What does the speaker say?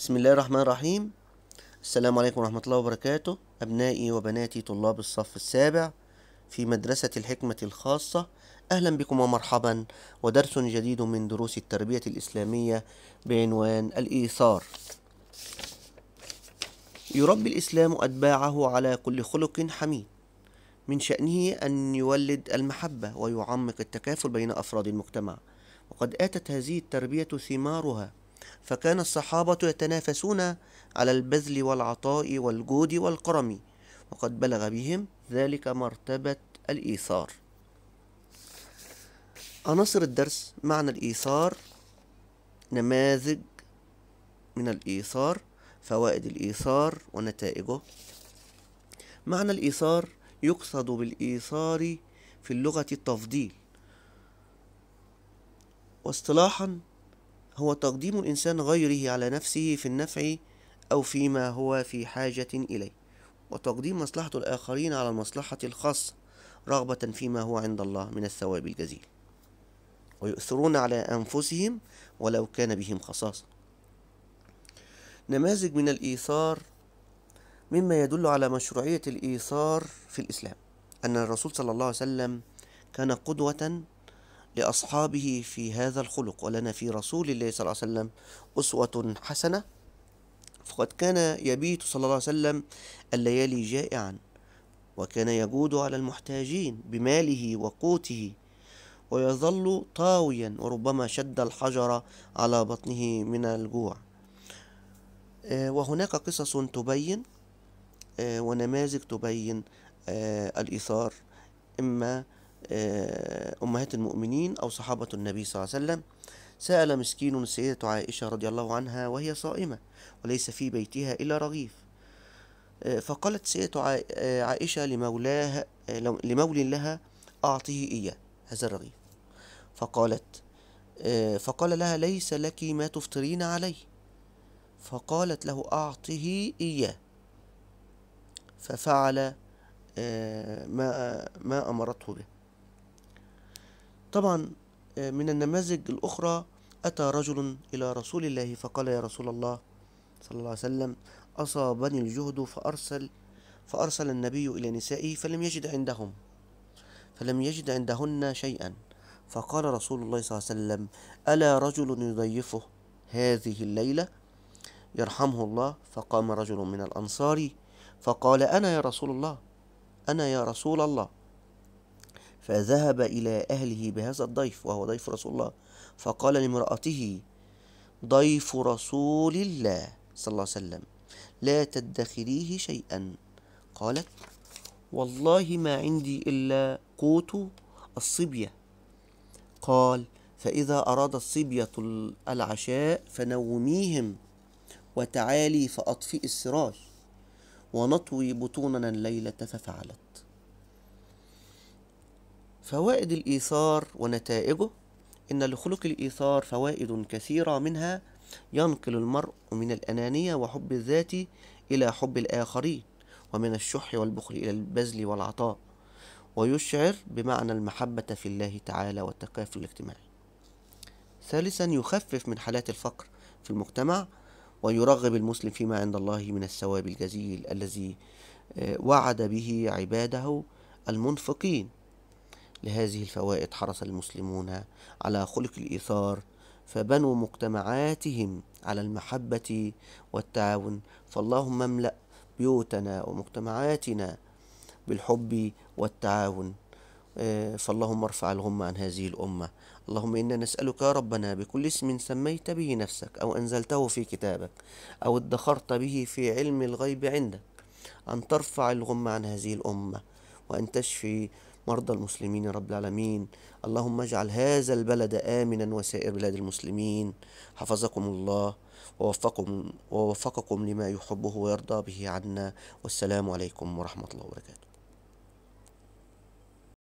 بسم الله الرحمن الرحيم السلام عليكم ورحمة الله وبركاته أبنائي وبناتي طلاب الصف السابع في مدرسة الحكمة الخاصة أهلا بكم ومرحبا ودرس جديد من دروس التربية الإسلامية بعنوان الإيثار يربي الإسلام أتباعه على كل خلق حميد من شأنه أن يولد المحبة ويعمق التكافل بين أفراد المجتمع وقد آتت هذه التربية ثمارها فكان الصحابة يتنافسون على البذل والعطاء والجود والكرم وقد بلغ بهم ذلك مرتبة الإيثار عناصر الدرس معنى الإيثار نماذج من الإيثار فوائد الإيثار ونتائجه معنى الإيثار يقصد بالإيثار في اللغة التفضيل واصطلاحا هو تقديم الإنسان غيره على نفسه في النفع أو فيما هو في حاجة إليه وتقديم مصلحة الآخرين على المصلحة الخاصة رغبة فيما هو عند الله من الثواب الجزيل ويؤثرون على أنفسهم ولو كان بهم خصاصة نماذج من الإيثار مما يدل على مشروعية الإيثار في الإسلام أن الرسول صلى الله عليه وسلم كان قدوة لاصحابه في هذا الخلق ولنا في رسول الله صلى الله عليه وسلم اسوه حسنه فقد كان يبيت صلى الله عليه وسلم الليالي جائعا وكان يجود على المحتاجين بماله وقوته ويظل طاويا وربما شد الحجر على بطنه من الجوع آه، وهناك قصص تبين آه، ونماذج تبين آه، الإثار إما آه، أمهات المؤمنين أو صحابة النبي صلى الله عليه وسلم سأل مسكين السيدة عائشة رضي الله عنها وهي صائمة وليس في بيتها إلا رغيف آه، فقالت السيدة آه، عائشة لمولاها لمول لها أعطه إياه هذا الرغيف فقالت فقال لها ليس لك ما تفطرين عليه فقالت له أعطه إياه ففعل ما أمرته به طبعا آه، من النماذج الأخرى أتى رجل إلى رسول الله فقال يا رسول الله صلى الله عليه وسلم أصابني الجهد فأرسل فأرسل النبي إلى نسائه فلم يجد عندهم فلم يجد عندهن شيئا فقال رسول الله صلى الله عليه وسلم ألا رجل يضيفه هذه الليلة يرحمه الله فقام رجل من الأنصار فقال أنا يا رسول الله أنا يا رسول الله فذهب إلى أهله بهذا الضيف وهو ضيف رسول الله فقال لامرأته ضيف رسول الله صلى الله عليه وسلم لا تدخريه شيئا قالت والله ما عندي إلا قوت الصبية قال فإذا أراد الصبية العشاء فنوميهم وتعالي فأطفئ السراج ونطوي بطوننا الليلة ففعلت فوائد الإيثار ونتائجه إن لخلق الإيثار فوائد كثيرة منها ينقل المرء من الأنانية وحب الذات إلى حب الآخرين ومن الشح والبخل إلى البذل والعطاء ويشعر بمعنى المحبة في الله تعالى والتكافل الاجتماعي ثالثا يخفف من حالات الفقر في المجتمع ويرغب المسلم فيما عند الله من الثواب الجزيل الذي آه، وعد به عباده المنفقين لهذه الفوائد حرص المسلمون على خلق الإيثار فبنوا مجتمعاتهم على المحبة والتعاون فاللهم املأ بيوتنا ومجتمعاتنا بالحب والتعاون آه، فاللهم ارفع الغم عن هذه الأمة اللهم إنا نسألك يا ربنا بكل اسم سميت به نفسك أو أنزلته في كتابك أو ادخرت به في علم الغيب عندك أن ترفع الغم عن هذه الأمة وأن تشفي مرضى المسلمين يا رب العالمين اللهم اجعل هذا البلد آمنا وسائر بلاد المسلمين حفظكم الله ووفقكم, ووفقكم لما يحبه ويرضى به عنا والسلام عليكم ورحمة الله وبركاته